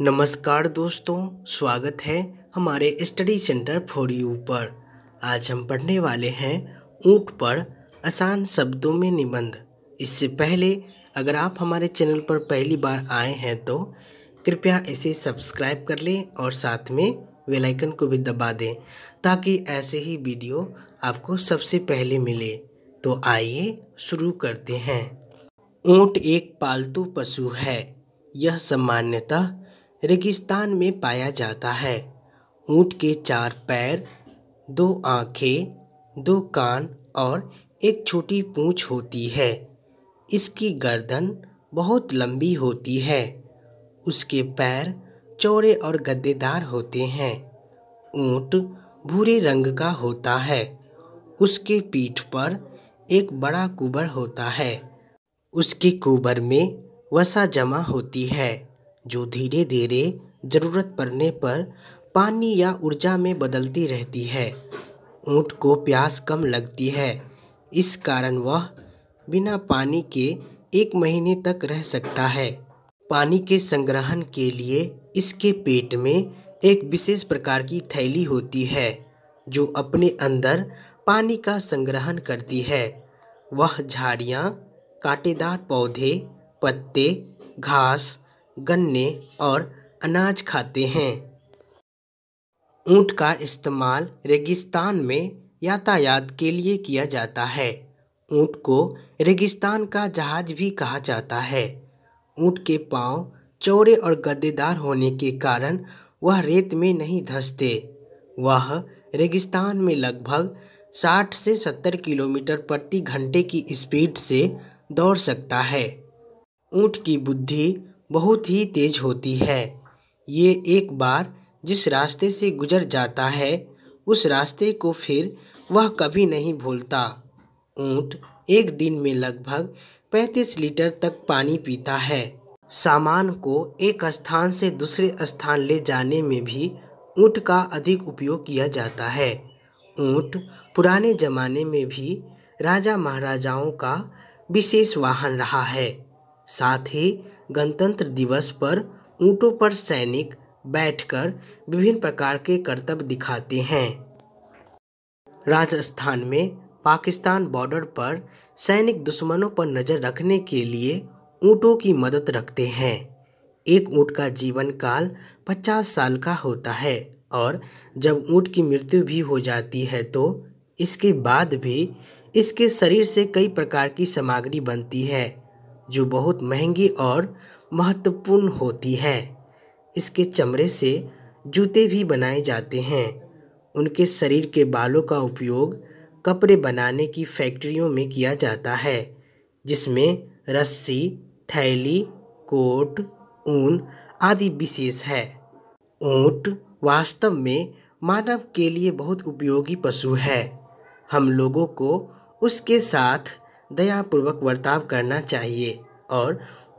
नमस्कार दोस्तों स्वागत है हमारे स्टडी सेंटर फॉर यू पर आज हम पढ़ने वाले हैं ऊँट पर आसान शब्दों में निबंध इससे पहले अगर आप हमारे चैनल पर पहली बार आए हैं तो कृपया इसे सब्सक्राइब कर लें और साथ में वेल आइकन को भी दबा दें ताकि ऐसे ही वीडियो आपको सबसे पहले मिले तो आइए शुरू करते हैं ऊँट एक पालतू पशु है यह सामान्यतः रेगिस्तान में पाया जाता है ऊँट के चार पैर दो आँखें दो कान और एक छोटी पूँछ होती है इसकी गर्दन बहुत लंबी होती है उसके पैर चौड़े और गद्देदार होते हैं ऊँट भूरे रंग का होता है उसके पीठ पर एक बड़ा कुबर होता है उसके कुबर में वसा जमा होती है जो धीरे धीरे ज़रूरत पड़ने पर पानी या ऊर्जा में बदलती रहती है ऊँट को प्यास कम लगती है इस कारण वह बिना पानी के एक महीने तक रह सकता है पानी के संग्रहण के लिए इसके पेट में एक विशेष प्रकार की थैली होती है जो अपने अंदर पानी का संग्रहण करती है वह झाड़ियाँ कांटेदार पौधे पत्ते घास गन्ने और अनाज खाते हैं ऊँट का इस्तेमाल रेगिस्तान में यातायात के लिए किया जाता है ऊँट को रेगिस्तान का जहाज भी कहा जाता है ऊँट के पाँव चौड़े और गद्देदार होने के कारण वह रेत में नहीं धंसते वह रेगिस्तान में लगभग 60 से 70 किलोमीटर प्रति घंटे की स्पीड से दौड़ सकता है ऊँट की बुद्धि बहुत ही तेज़ होती है ये एक बार जिस रास्ते से गुजर जाता है उस रास्ते को फिर वह कभी नहीं भूलता ऊँट एक दिन में लगभग 35 लीटर तक पानी पीता है सामान को एक स्थान से दूसरे स्थान ले जाने में भी ऊँट का अधिक उपयोग किया जाता है ऊँट पुराने ज़माने में भी राजा महाराजाओं का विशेष वाहन रहा है साथ ही गणतंत्र दिवस पर ऊँटों पर सैनिक बैठकर विभिन्न प्रकार के कर्तव्य दिखाते हैं राजस्थान में पाकिस्तान बॉर्डर पर सैनिक दुश्मनों पर नज़र रखने के लिए ऊँटों की मदद रखते हैं एक ऊँट का जीवन काल पचास साल का होता है और जब ऊँट की मृत्यु भी हो जाती है तो इसके बाद भी इसके शरीर से कई प्रकार की सामग्री बनती है जो बहुत महंगी और महत्वपूर्ण होती है इसके चमड़े से जूते भी बनाए जाते हैं उनके शरीर के बालों का उपयोग कपड़े बनाने की फैक्ट्रियों में किया जाता है जिसमें रस्सी थैली कोट ऊन आदि विशेष है ऊँट वास्तव में मानव के लिए बहुत उपयोगी पशु है हम लोगों को उसके साथ दयापूर्वक बर्ताव करना चाहिए और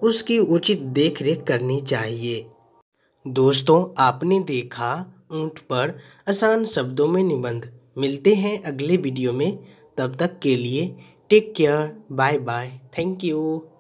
उसकी उचित देखरेख करनी चाहिए दोस्तों आपने देखा ऊँट पर आसान शब्दों में निबंध मिलते हैं अगले वीडियो में तब तक के लिए take care bye bye thank you